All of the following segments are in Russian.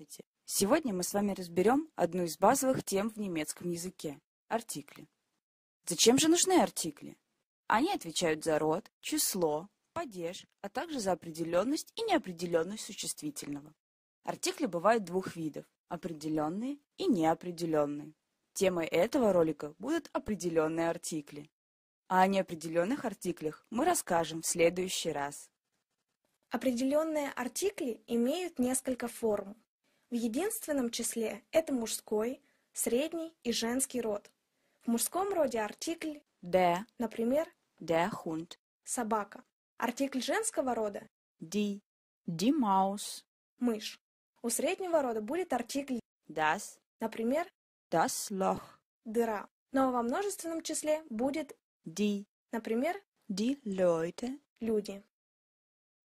Здравствуйте! Сегодня мы с вами разберем одну из базовых тем в немецком языке – артикли. Зачем же нужны артикли? Они отвечают за род, число, падеж, а также за определенность и неопределенность существительного. Артикли бывают двух видов – определенные и неопределенные. Темой этого ролика будут определенные артикли. А о неопределенных артиклях мы расскажем в следующий раз. Определенные артикли имеют несколько форм. В единственном числе это мужской, средний и женский род. В мужском роде артикль «der», например, «der Hund» – собака. Артикль женского рода «die», «die Maus» – мышь. У среднего рода будет артикль «das», например, «das Loch» – дыра. Но во множественном числе будет «die», например, «die Leute» – люди.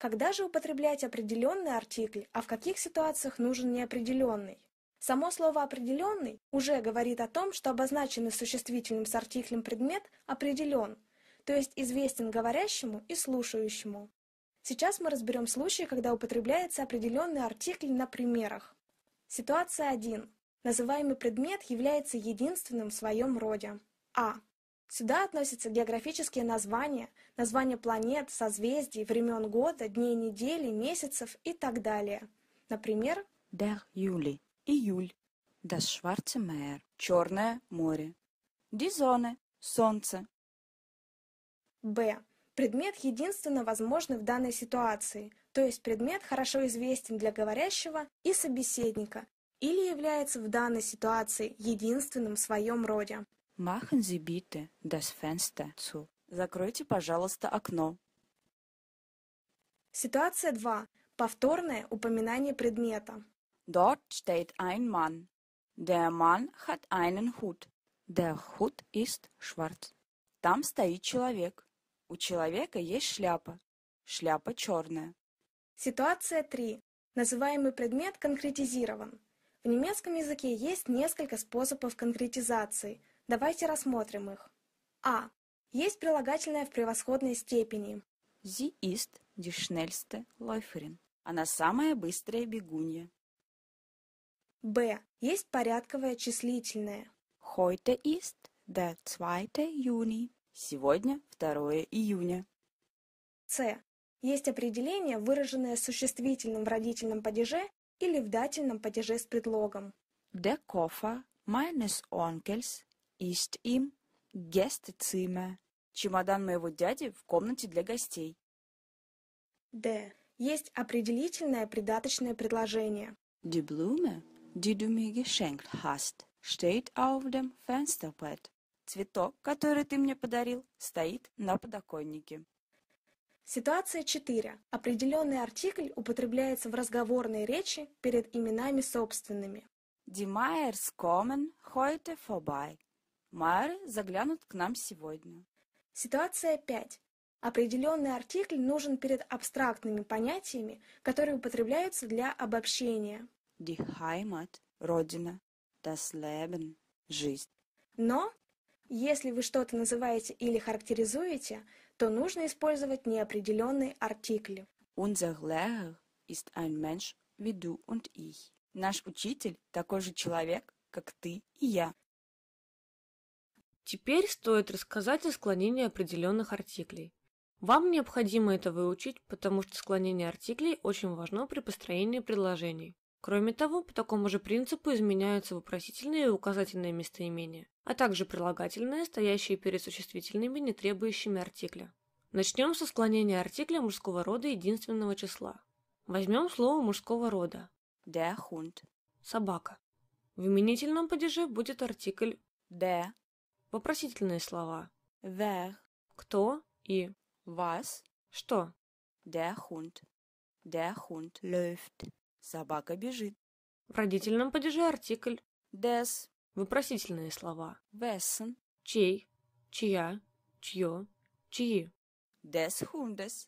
Когда же употреблять определенный артикль, а в каких ситуациях нужен неопределенный? Само слово «определенный» уже говорит о том, что обозначенный существительным с артиклем предмет определен, то есть известен говорящему и слушающему. Сейчас мы разберем случаи, когда употребляется определенный артикль на примерах. Ситуация 1. Называемый предмет является единственным в своем роде. А. Сюда относятся географические названия, названия планет, созвездий, времен года, дней недели, месяцев и так далее. Например, Der Juli – июль, Das Schwarze Meer – черное море, Die Sonne – солнце. Б. Предмет единственно возможный в данной ситуации, то есть предмет хорошо известен для говорящего и собеседника или является в данной ситуации единственным в своем роде. Machen Sie bitte das Fenster zu. Закройте, пожалуйста, окно. Ситуация 2. Повторное упоминание предмета. Dort steht ein Mann. Der Mann hat einen Hut. Der Hut ist schwarz. Там стоит человек. У человека есть шляпа. Шляпа черная. Ситуация 3. Называемый предмет конкретизирован. В немецком языке есть несколько способов конкретизации – Давайте рассмотрим их. А. Есть прилагательное в превосходной степени. Sie ist die schnellste Läuferin. Она самая быстрая бегунья. Б. Есть порядковое числительное. Heute ist der 2. Juni. Сегодня 2 июня. С. Есть определение, выраженное существительным в родительном падеже или в дательном падеже с предлогом. Der Koffer meines Onkels ist im Gästezimmer. Чемодан моего дяди в комнате для гостей. Д. Есть определительное придаточное предложение. Die Blume, die du mir geschenkt hast, steht auf dem Fensterbrett. Цветок, который ты мне подарил, стоит на подоконнике. Ситуация 4. Определенный артикль употребляется в разговорной речи перед именами собственными. Die Meyers kommen heute vorbei. Майеры заглянут к нам сегодня. Ситуация 5. Определенный артикль нужен перед абстрактными понятиями, которые употребляются для обобщения. Die Heimat – родина, das Leben – жизнь. Но, если вы что-то называете или характеризуете, то нужно использовать неопределенный артикль. Unser Lehrer ist ein Mensch wie du und ich. Наш учитель такой же человек, как ты и я. Теперь стоит рассказать о склонении определенных артиклей. Вам необходимо это выучить, потому что склонение артиклей очень важно при построении предложений. Кроме того, по такому же принципу изменяются вопросительные и указательные местоимения, а также прилагательные, стоящие перед существительными, не требующими артикля. Начнем со склонения артикля мужского рода единственного числа. Возьмем слово мужского рода. Der Hund. Собака. В именительном падеже будет артикль der Вопросительные слова. Wer? Кто и was? Что? Der Hund. Der Hund läuft. Собака бежит. В родительном падеже артикль des. Вопросительные слова. Wessen. Чей, чья, чье, чьи. Des Hundes.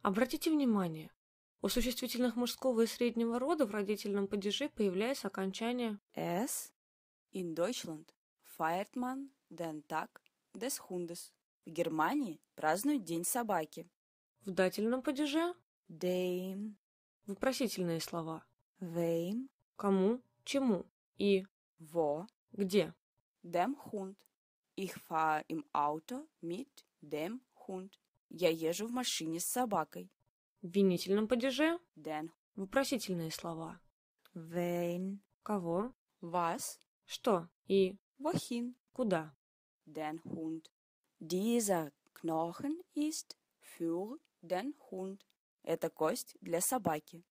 Обратите внимание, у существительных мужского и среднего рода в родительном падеже появляется окончание «s». In Deutschland feiert man Den Tag des Hundes. В Германии празднуют День собаки. В дательном падеже Dem. Вопросительные слова. вейм. Кому, чему и во, где. Dem Hund. Ich fahre im Auto mit dem Hund. Я езжу в машине с собакой. В винительном падеже Den. Вопросительные слова. вейн. Кого? вас? Что и вохин? Куда den Hund. Dieser Knochen ist für den Hund. Это кость для собаки.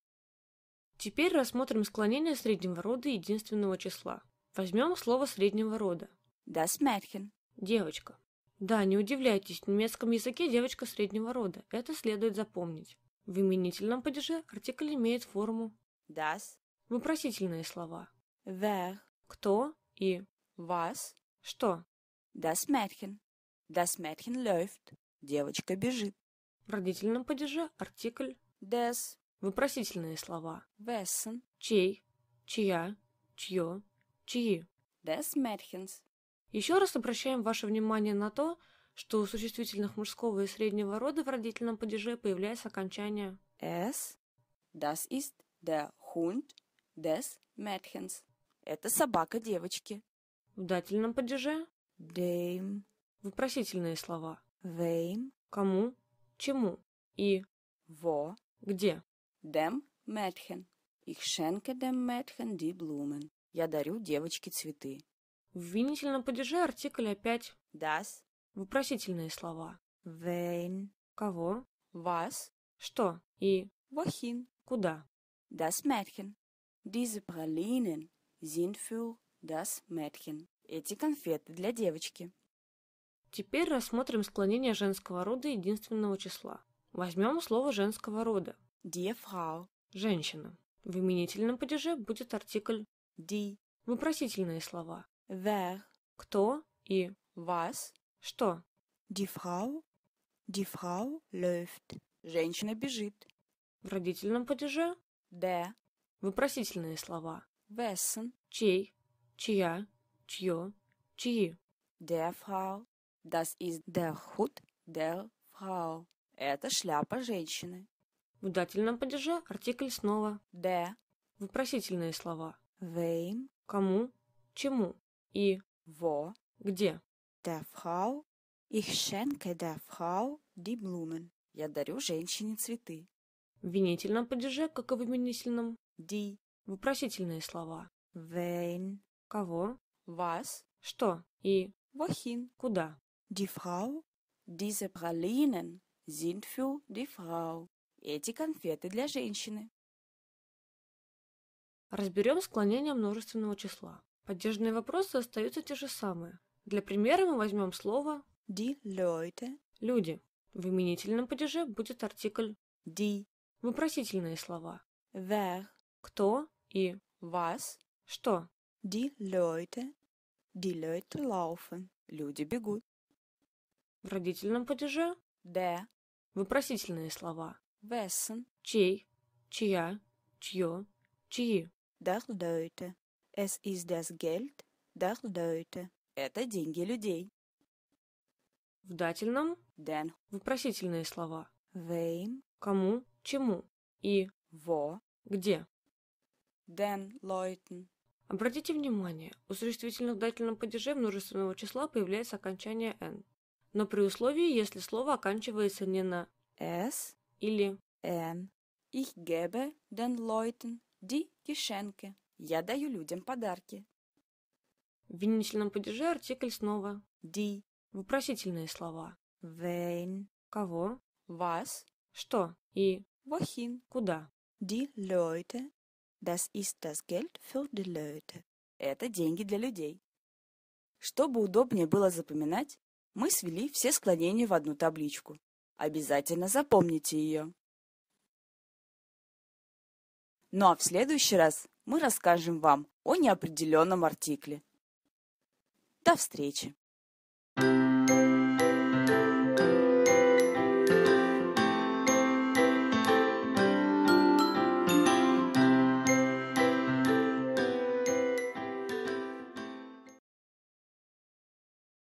Теперь рассмотрим склонение среднего рода единственного числа. Возьмем слово среднего рода. Das Mädchen. Девочка. Да, не удивляйтесь, в немецком языке девочка среднего рода. Это следует запомнить. В именительном падеже артикль имеет форму das. Вопросительные слова. Wer. Кто и was. Что. Das Mädchen. Das Mädchen läuft. Девочка бежит. В родительном падеже артикль des. Вопросительные слова. Wessen. Чей, чья, чье, чьи. Des Mädchens. Еще раз обращаем ваше внимание на то, что у существительных мужского и среднего рода в родительном падеже появляется окончание es. Das ist der Hund des Mädchens. Это собака девочки. В дательном падеже Дейм. Вопросительные слова. Вейм. Кому? Чему? И. Во. Где? Дем Mädchen. Ich schenke dem Mädchen die Blumen. Я дарю девочке цветы. В винительном падеже артикль опять Дас Вопросительные слова. Wen. Кого? Вас Что? И Вохин Куда? Дас Mädchen. Дизе пралинен sind Дас das эти конфеты для девочки. Теперь рассмотрим склонение женского рода единственного числа. Возьмем слово женского рода. Die Frau. Женщина. В именительном падеже будет артикль die. Вопросительные слова. Wer. Кто и was. Что? Die Frau. Die Frau läuft. Женщина бежит. В родительном падеже der. Вопросительные слова. Wessen. Чей. Чья чье, чьи. Der Frau. Das ist der Hut der Frau. Это шляпа женщины. В дательном падеже артикль снова «де». Вопросительные слова. «Вейм». Кому, чему и «во», где. «Der Frau». Ich schenke der Frau die Blumen. Я дарю женщине цветы. В винительном падеже, как и в именительном, «die». Вопросительные слова. «Вейн». Кого, Was? Что? И wohin? Куда? Die Frau? Diese Pralinen sind für die Frau. Эти конфеты для женщины. Разберем склонение множественного числа. Поддержные вопросы остаются те же самые. Для примера мы возьмем слово die Leute. Люди. В именительном падеже будет артикль die. Вопросительные слова. Wer. Кто и was. Что. Die Leute. Die Leute laufen. Люди бегут. В родительном падеже де. Вопросительные слова. Wessen. Чей, чья, чье, чьи. Der Leute. Es ist das Geld der Leute. Это деньги людей. В дательном den. Вопросительные слова. Wem. Кому, чему и во, где. Den Leuten. Обратите внимание, у существительных в дательном падеже множественного числа появляется окончание «н», но при условии, если слово оканчивается не на «s» или «n». Ich gebe den Leuten die Geschenke. Я даю людям подарки. В винительном падеже артикль снова ди. Вопросительные слова. «Wen». Кого? вас Что? И вохин Куда? ди Leute». Das ist das Geld für die Leute. Это деньги для людей. Чтобы удобнее было запоминать, мы свели все склонения в одну табличку. Обязательно запомните ее. Ну а в следующий раз мы расскажем вам о неопределенном артикле. До встречи! thank you